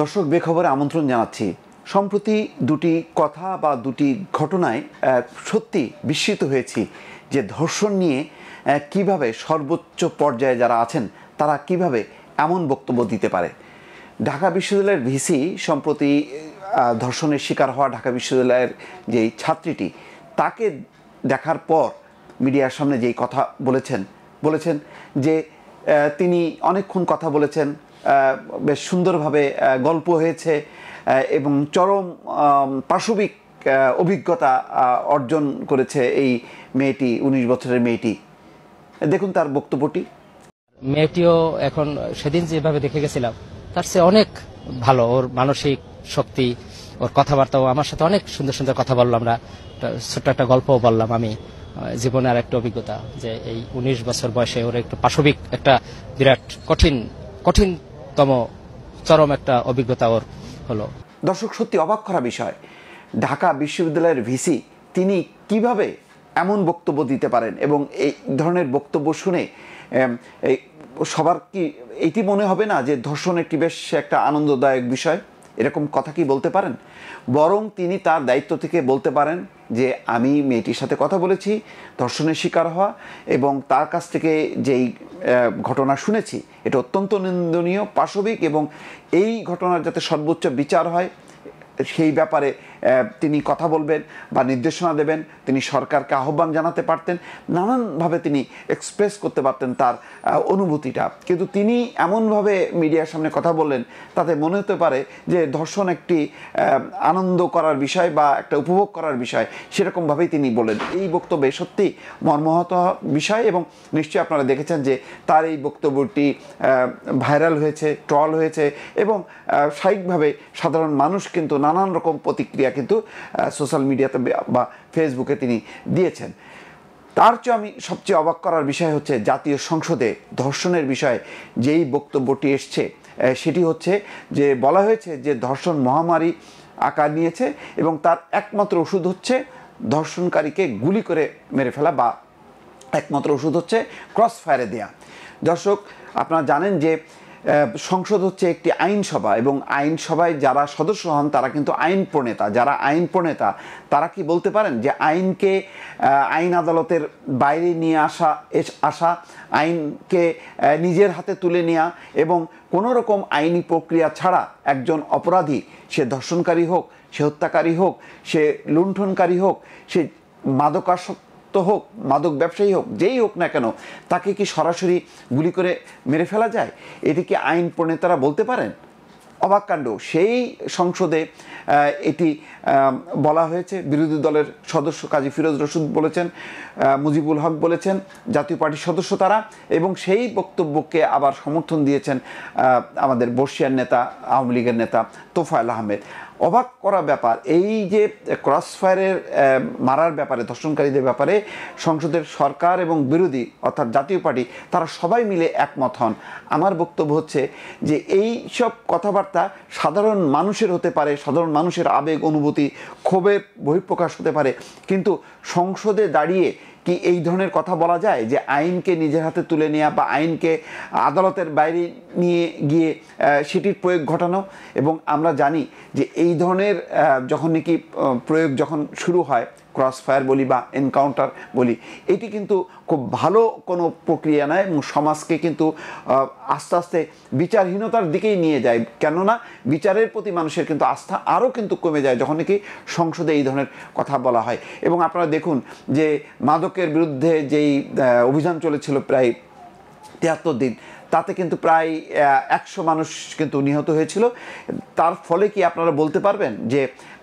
দর্শক বেখবরে আমন্ত্রণ জানাচ্ছি সম্প্রতি দুটি কথা বা দুটি ঘটনায় সত্যি বিস্মিত হয়েছি যে ধর্ষণ নিয়ে কিভাবে সর্বোচ্চ পর্যায়ে যারা আছেন তারা কিভাবে এমন বক্তব্য দিতে পারে ঢাকা বিশ্ববিদ্যালয়ের ভিসি সম্প্রতি ধর্ষণের শিকার হওয়া ঢাকা বিশ্ববিদ্যালয়ের যেই ছাত্রীটি তাকে দেখার পর মিডিয়ার সামনে যেই কথা বলেছেন বলেছেন যে তিনি অনেকক্ষণ কথা বলেছেন বেশ সুন্দরভাবে গল্প হয়েছে এবং চরম পাশবিক অভিজ্ঞতা অর্জন করেছে এই মেয়েটি উনিশ বছরের মেয়েটি দেখুন তার বক্তব্যটি মেয়েটিও এখন সেদিন যেভাবে দেখে গেছিলাম তার সে অনেক ভালো ওর মানসিক শক্তি ওর কথাবার্তাও আমার সাথে অনেক সুন্দর সুন্দর কথা বললাম আমরা ছোট্ট একটা গল্পও বললাম আমি জীবনে আর একটা অভিজ্ঞতা যে এই উনিশ বছর বয়সে ওর একটু পাশবিক একটা বিরাট কঠিন কঠিন তম চরম একটা অভিজ্ঞতা ওর হলো দর্শক সত্যি অবাক করা বিষয় ঢাকা বিশ্ববিদ্যালয়ের ভিসি তিনি কিভাবে এমন বক্তব্য দিতে পারেন এবং এই ধরনের বক্তব্য শুনে সবার কি এটি মনে হবে না যে ধর্ষণ একটি বেশ একটা আনন্দদায়ক বিষয় এরকম কথা কি বলতে পারেন বরং তিনি তার দায়িত্ব থেকে বলতে পারেন যে আমি মেয়েটির সাথে কথা বলেছি ধর্ষণের শিকার হওয়া এবং তার কাছ থেকে যেই ঘটনা শুনেছি এটা অত্যন্ত নিন্দনীয় পাশবিক এবং এই ঘটনার যাতে সর্বোচ্চ বিচার হয় সেই ব্যাপারে তিনি কথা বলবেন বা নির্দেশনা দেবেন তিনি সরকারকে আহ্বান জানাতে পারতেন নানানভাবে তিনি এক্সপ্রেস করতে পারতেন তার অনুভূতিটা কিন্তু তিনি এমনভাবে মিডিয়ার সামনে কথা বললেন তাতে মনে হতে পারে যে ধর্ষণ একটি আনন্দ করার বিষয় বা একটা উপভোগ করার বিষয় সেরকমভাবেই তিনি বলেন এই বক্তব্যে সত্যি মর্মহত বিষয় এবং নিশ্চয়ই আপনারা দেখেছেন যে তার এই বক্তব্যটি ভাইরাল হয়েছে ট্রল হয়েছে এবং স্বাভাবিকভাবে সাধারণ মানুষ কিন্তু না নানান রকম প্রতিক্রিয়া কিন্তু সোশ্যাল মিডিয়াতে বা ফেসবুকে তিনি দিয়েছেন তার চেয়ে আমি সবচেয়ে অবাক করার বিষয় হচ্ছে জাতীয় সংসদে ধর্ষণের বিষয়ে যেই বক্তব্যটি এসছে সেটি হচ্ছে যে বলা হয়েছে যে ধর্ষণ মহামারী আকার নিয়েছে এবং তার একমাত্র ওষুধ হচ্ছে ধর্ষণকারীকে গুলি করে মেরে ফেলা বা একমাত্র ওষুধ হচ্ছে ক্রস ফায়ারে দেয়া দর্শক আপনারা জানেন যে সংসদ হচ্ছে একটি আইনসভা এবং আইনসভায় যারা সদস্য হন তারা কিন্তু আইন প্রণেতা যারা আইন প্রণেতা তারা কি বলতে পারেন যে আইনকে আইন আদালতের বাইরে নিয়ে আসা আসা আইনকে নিজের হাতে তুলে নেওয়া এবং কোনো রকম আইনি প্রক্রিয়া ছাড়া একজন অপরাধী সে ধর্ষণকারী হোক সে হত্যাকারী হোক সে লুণ্ঠনকারী হোক সে মাদকাসক্ত ভুক্ত হোক মাদক ব্যবসায়ী হোক যেই হোক না কেন তাকে কি সরাসরি গুলি করে মেরে ফেলা যায় এটি কি আইন প্রণেতারা বলতে পারেন অবাক কাণ্ড সেই সংসদে এটি বলা হয়েছে বিরোধী দলের সদস্য কাজী ফিরোজ রসুদ বলেছেন মুজিবুল হক বলেছেন জাতীয় পার্টির সদস্য তারা এবং সেই বক্তব্যকে আবার সমর্থন দিয়েছেন আমাদের বর্ষিয়ার নেতা আওয়ামী লীগের নেতা তোফায়েল আহমেদ অবাক করা ব্যাপার এই যে ক্রসফায়ারের মারার ব্যাপারে ধর্ষণকারীদের ব্যাপারে সংসদের সরকার এবং বিরোধী অর্থাৎ জাতীয় পার্টি তারা সবাই মিলে একমত হন আমার বক্তব্য হচ্ছে যে এই সব কথাবার্তা সাধারণ মানুষের হতে পারে সাধারণ মানুষের আবেগ অনুভূতি ক্ষোভে বহিঃপ্রকাশ হতে পারে কিন্তু সংসদে দাঁড়িয়ে কি এই ধরনের কথা বলা যায় যে আইনকে নিজের হাতে তুলে নেওয়া বা আইনকে আদালতের বাইরে নিয়ে গিয়ে সেটির প্রয়োগ ঘটানো এবং আমরা জানি যে এই ধরনের যখন নাকি প্রয়োগ যখন শুরু হয় ক্রস ফায়ার বলি বা এনকাউন্টার বলি এটি কিন্তু খুব ভালো কোনো প্রক্রিয়া নয় এবং সমাজকে কিন্তু আস্তে আস্তে বিচারহীনতার দিকেই নিয়ে যায় কেননা বিচারের প্রতি মানুষের কিন্তু আস্থা আরও কিন্তু কমে যায় যখন নাকি সংসদে এই ধরনের কথা বলা হয় এবং আপনারা দেখুন যে মাদক পলাতকের বিরুদ্ধে যেই অভিযান চলেছিল প্রায় তিয়াত্তর দিন তাতে কিন্তু প্রায় একশো মানুষ কিন্তু নিহত হয়েছিল তার ফলে কি আপনারা বলতে পারবেন যে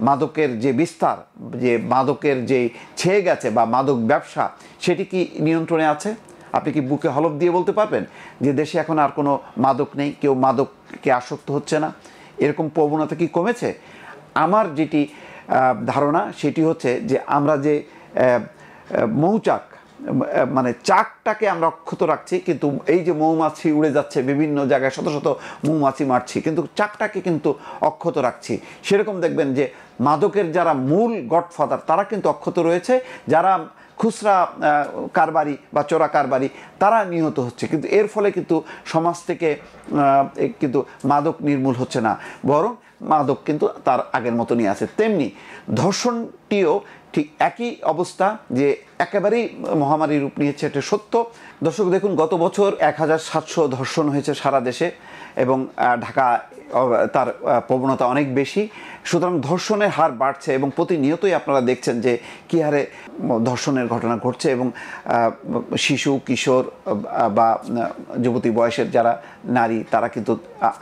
মাদকের যে বিস্তার যে মাদকের যে ছেয়ে গেছে বা মাদক ব্যবসা সেটি কি নিয়ন্ত্রণে আছে আপনি কি বুকে হলফ দিয়ে বলতে পারবেন যে দেশে এখন আর কোনো মাদক নেই কেউ মাদককে আসক্ত হচ্ছে না এরকম প্রবণতা কি কমেছে আমার যেটি ধারণা সেটি হচ্ছে যে আমরা যে মৌচাক মানে চাকটাকে আমরা অক্ষত রাখছি কিন্তু এই যে মৌমাছি উড়ে যাচ্ছে বিভিন্ন জায়গায় শত শত মৌমাছি মারছি কিন্তু চাকটাকে কিন্তু অক্ষত রাখছি সেরকম দেখবেন যে মাদকের যারা মূল গডফাদার তারা কিন্তু অক্ষত রয়েছে যারা খুচরা কারবারি বা চোরা কারবারি তারা নিহত হচ্ছে কিন্তু এর ফলে কিন্তু সমাজ থেকে কিন্তু মাদক নির্মূল হচ্ছে না বরং মাদক কিন্তু তার আগের মতনই আছে তেমনি ধর্ষণটিও ঠিক একই অবস্থা যে একেবারেই মহামারী রূপ নিয়েছে এটা সত্য দর্শক দেখুন গত বছর এক হাজার সাতশো ধর্ষণ হয়েছে সারা দেশে এবং ঢাকা তার প্রবণতা অনেক বেশি সুতরাং ধর্ষণের হার বাড়ছে এবং প্রতিনিয়তই আপনারা দেখছেন যে কী হারে ধর্ষণের ঘটনা ঘটছে এবং শিশু কিশোর বা যুবতী বয়সের যারা নারী তারা কিন্তু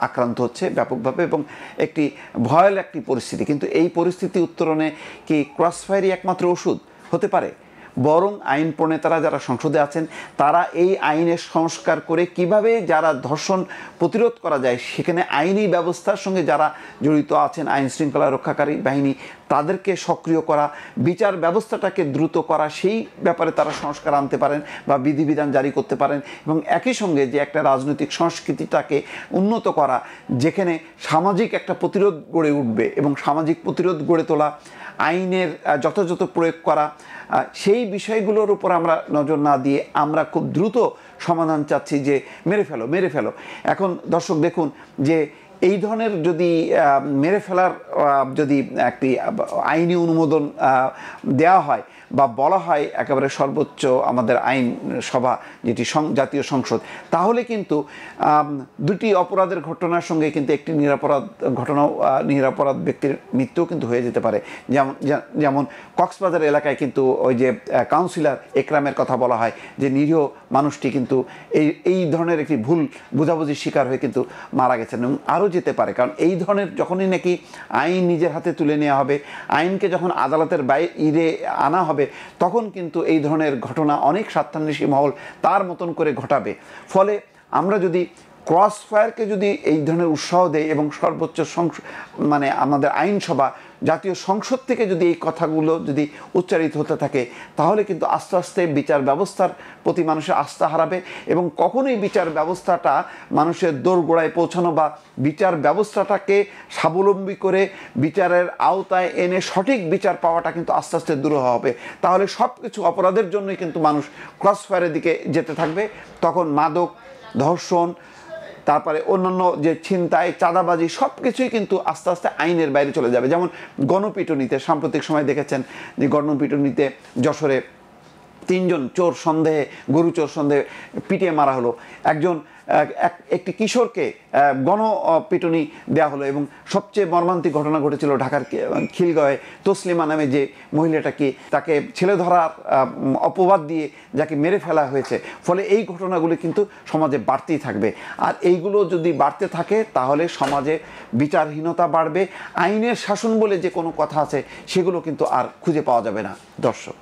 আক্রান্ত হচ্ছে ব্যাপকভাবে এবং একটি ভয়াল একটি পরিস্থিতি কিন্তু এই পরিস্থিতি উত্তরণে কি ক্রসফায়ারই একমাত্র ওষুধ হতে পারে বরং আইন প্রণেতারা যারা সংসদে আছেন তারা এই আইনের সংস্কার করে কিভাবে যারা ধর্ষণ প্রতিরোধ করা যায় সেখানে আইনি ব্যবস্থার সঙ্গে যারা জড়িত আছেন আইন শৃঙ্খলা রক্ষাকারী বাহিনী তাদেরকে সক্রিয় করা বিচার ব্যবস্থাটাকে দ্রুত করা সেই ব্যাপারে তারা সংস্কার আনতে পারেন বা বিধিবিধান জারি করতে পারেন এবং একই সঙ্গে যে একটা রাজনৈতিক সংস্কৃতিটাকে উন্নত করা যেখানে সামাজিক একটা প্রতিরোধ গড়ে উঠবে এবং সামাজিক প্রতিরোধ গড়ে তোলা আইনের যথাযথ প্রয়োগ করা সেই বিষয়গুলোর উপর আমরা নজর না দিয়ে আমরা খুব দ্রুত সমাধান চাচ্ছি যে মেরে ফেলো মেরে ফেলো এখন দর্শক দেখুন যে এই ধরনের যদি মেরে ফেলার যদি একটি আইনি অনুমোদন দেওয়া হয় বা বলা হয় একেবারে সর্বোচ্চ আমাদের আইন সভা যেটি জাতীয় সংসদ তাহলে কিন্তু দুটি অপরাধের ঘটনার সঙ্গে কিন্তু একটি নিরাপরাধ ঘটনাও নিরাপরাধ ব্যক্তির মৃত্যুও কিন্তু হয়ে যেতে পারে যেমন যেমন কক্সবাজার এলাকায় কিন্তু ওই যে কাউন্সিলর একরামের কথা বলা হয় যে নিরীহ মানুষটি কিন্তু এই এই ধরনের একটি ভুল বোঝাবুঝির শিকার হয়ে কিন্তু মারা গেছেন এবং আরও যেতে পারে কারণ এই ধরনের যখনই নাকি আইন নিজের হাতে তুলে নেওয়া হবে আইনকে যখন আদালতের বাইরে আনা হবে তখন কিন্তু এই ধরনের ঘটনা অনেক স্বার্থান্বেষী মহল তার মতন করে ঘটাবে ফলে আমরা যদি ক্রস ফায়ারকে যদি এই ধরনের উৎসাহ দেয় এবং সর্বোচ্চ সংস মানে আমাদের আইনসভা জাতীয় সংসদ থেকে যদি এই কথাগুলো যদি উচ্চারিত হতে থাকে তাহলে কিন্তু আস্তে আস্তে বিচার ব্যবস্থার প্রতি মানুষের আস্থা হারাবে এবং কখনোই বিচার ব্যবস্থাটা মানুষের দোরগোড়ায় পৌঁছানো বা বিচার ব্যবস্থাটাকে স্বাবলম্বী করে বিচারের আওতায় এনে সঠিক বিচার পাওয়াটা কিন্তু আস্তে আস্তে দূর হবে তাহলে সব কিছু অপরাধের জন্যই কিন্তু মানুষ ক্রসফায়ারের দিকে যেতে থাকবে তখন মাদক ধর্ষণ তারপরে অন্যান্য যে ছিনতাই চাঁদাবাজি সব কিছুই কিন্তু আস্তে আস্তে আইনের বাইরে চলে যাবে যেমন গণপিটুনিতে সাম্প্রতিক সময় দেখেছেন যে গণপিটুনিতে যশোরে তিনজন চোর সন্দেহে গরু চোর সন্দেহে পিটিয়ে মারা হলো একজন একটি কিশোরকে গণপিটুনি দেওয়া হলো এবং সবচেয়ে মর্মান্তিক ঘটনা ঘটেছিল ঢাকার খিলগয়ে তসলিমা নামে যে মহিলাটাকে তাকে ছেলে ধরার অপবাদ দিয়ে যাকে মেরে ফেলা হয়েছে ফলে এই ঘটনাগুলি কিন্তু সমাজে বাড়তেই থাকবে আর এইগুলো যদি বাড়তে থাকে তাহলে সমাজে বিচারহীনতা বাড়বে আইনের শাসন বলে যে কোনো কথা আছে সেগুলো কিন্তু আর খুঁজে পাওয়া যাবে না দর্শক